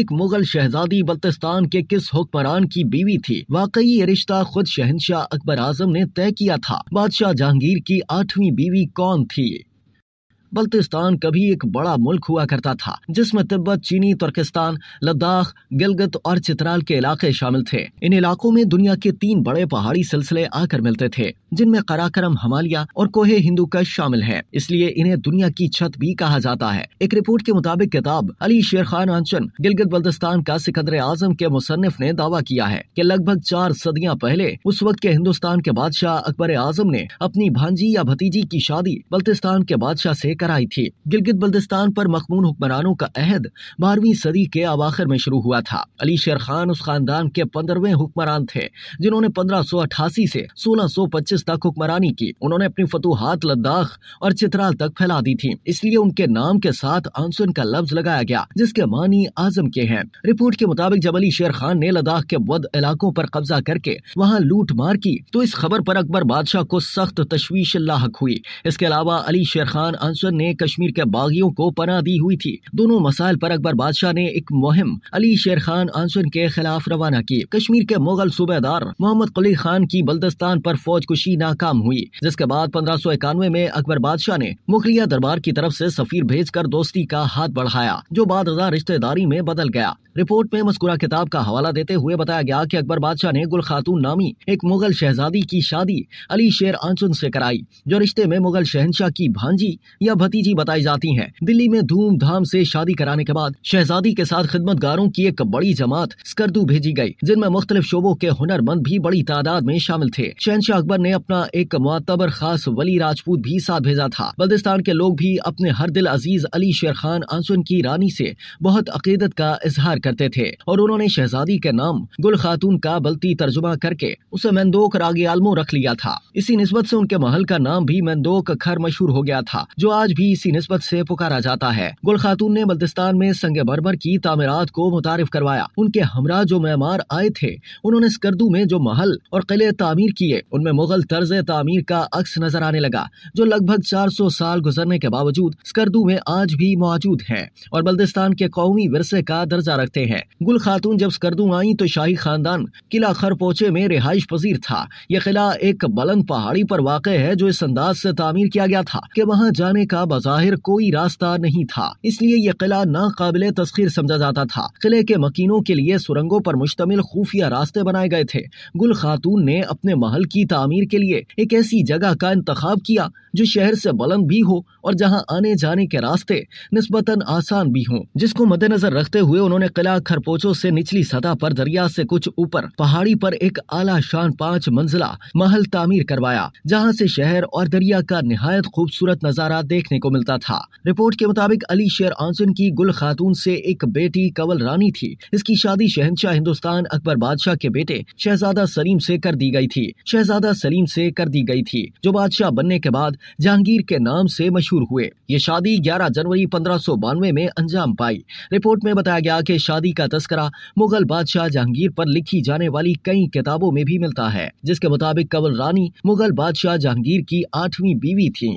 एक मुगल शहजादी बल्तिस्तान के किस हुक्मरान की बीवी थी वाकई ये रिश्ता खुद शहनशाह अकबर आजम ने तय किया था बादशाह जहांगीर की आठवीं बीवी कौन थी बल्तिस्तान कभी एक बड़ा मुल्क हुआ करता था जिसमें तिब्बत चीनी तुर्किस्तान लद्दाख गिलगित और चित्राल के इलाके शामिल थे इन इलाकों में दुनिया के तीन बड़े पहाड़ी सिलसिले आकर मिलते थे जिनमें कराकरम हमालिया और कोहे हिंदू कश शामिल है इसलिए इन्हें दुनिया की छत भी कहा जाता है एक रिपोर्ट के मुताबिक किताब अली शेर खान आंचन गिलगित बल्तिस्तान का सिकंदर आजम के मुसनफ ने दावा किया है की लगभग चार सदियाँ पहले उस वक्त के हिंदुस्तान के बादशाह अकबर आजम ने अपनी भांजी या भतीजी की शादी बल्तिस्तान के बादशाह ऐसी कराई थी गिलगित बल्दिस्तान पर मखमून हुक्मरानों का अहद बारहवीं सदी के अवाखिर में शुरू हुआ था अली शेर खान उस खानदान के पंद्रहवें हुक्मरान थे जिन्होंने पंद्रह सौ अठासी से सोलह सौ पच्चीस तक हुक्मरानी की उन्होंने अपनी फतूहत लद्दाख और चित्राल तक फैला दी थी इसलिए उनके नाम के साथ आंसुन का लफ्ज लगाया गया जिसके मानी आजम के हैं रिपोर्ट के मुताबिक जब अली शेर खान ने लद्दाख के बद इलाकों पर कब्जा करके वहाँ लूट मार की तो इस खबर पर अकबर बादशाह को सख्त तशवीश लाक हुई इसके अलावा अली शेर खान आंसुन ने कश्मीर के बागियों को पना दी हुई थी दोनों मसाइल पर अकबर बादशाह ने एक मुहिम अली शेर खान आंसन के खिलाफ रवाना की कश्मीर के मुगल सूबेदार मोहम्मद कली खान की बल्दस्तान पर फौज कुशी नाकाम हुई जिसके बाद पंद्रह सौ इक्यानवे में अकबर बादशाह ने मुखलिया दरबार की तरफ ऐसी सफीर कर दोस्ती का हाथ बढ़ाया जो बाद रिश्तेदारी में बदल गया रिपोर्ट में मस्कुरा किताब का हवाला देते हुए बताया गया की अकबर बादशाह ने गुल खातून नामी एक मुगल शहजादी की शादी अली शेर आंचुन ऐसी कराई जो रिश्ते में मुगल शहनशाह की भांजी या भतीजी बताई जाती है दिल्ली में धूमधाम से शादी कराने के बाद शहजादी के साथ खिदमत की एक बड़ी जमात स्कर्दू भेजी गयी जिनमें मुख्तलिफ शोबों के हुनरमंद भी बड़ी तादाद में शामिल थे शहनशाह अकबर ने अपना एक मतबर खास वली राजपूत भी साथ भेजा था बल्दिस्तान के लोग भी अपने हर दिल अजीज अली शेर खान आंसुन की रानी से बहुत अकीदत का इजहार करते थे और उन्होंने शहजादी के नाम गुल खातून का बल्ती तर्जुमा करके उसे मैंदोक रागे आलमो रख लिया था इसी नस्बत से उनके महल का नाम भी मैंदोक खर मशहूर हो गया था जो आज भी इसी नस्बत से पुकारा जाता है गुल खातून ने बल्तिस्तान में संग बरबर की तामीरत को मुतारफ करवाया उनके हमरा जो मैमार आए थे उन्होंने स्कर्दू में जो महल और किले तामीर किए उनमें मुगल तर्ज तामीर का अक्स नजर आने लगा जो लगभग चार सौ साल गुजरने के बावजूद स्कर्दू में आज भी मौजूद है और बल्दिस्तान के कौमी वरसे का दर्जा रखते हैं गुल खातून जब स्कर्दू आई तो शाही खानदान किला खरपोचे में रिहाइश पजीर था यह किला एक बुलंद पहाड़ी पर वाक़ है जो इस अंदाज से तामीर किया गया था कि वहाँ जाने का का बाहिर कोई रास्ता नहीं था इसलिए ये किला नाकबिल तस्खीर समझा जाता था किले के मकीनों के लिए सुरंगों पर मुश्तमिल खुफिया रास्ते बनाए गए थे गुल खातून ने अपने महल की तमीर के लिए एक ऐसी जगह का इंतखब किया जो शहर से बुलंद भी हो और जहाँ आने जाने के रास्ते नस्बता आसान भी हों जिसको मद्देनजर रखते हुए उन्होंने किला खरपोचों से निचली सतह पर दरिया से कुछ ऊपर पहाड़ी पर एक आला शान पाँच मंजिला महल तामीर करवाया जहाँ से शहर और दरिया का नहायत खूबसूरत नजारा देख देखने को मिलता था रिपोर्ट के मुताबिक अली शेर आंसन की गुल खातून से एक बेटी कंवल रानी थी इसकी शादी शहनशाह हिंदुस्तान अकबर बादशाह के बेटे शहजादा सलीम से कर दी गई थी शहजादा सलीम से कर दी गई थी जो बादशाह बनने के बाद जहांगीर के नाम से मशहूर हुए ये शादी 11 जनवरी पंद्रह में अंजाम पाई रिपोर्ट में बताया गया कि शादी का तस्करा मुगल बादशाह जहांगीर पर लिखी जाने वाली कई किताबों में भी मिलता है जिसके मुताबिक कंवल रानी मुगल बादशाह जहांगीर की आठवीं बीवी थी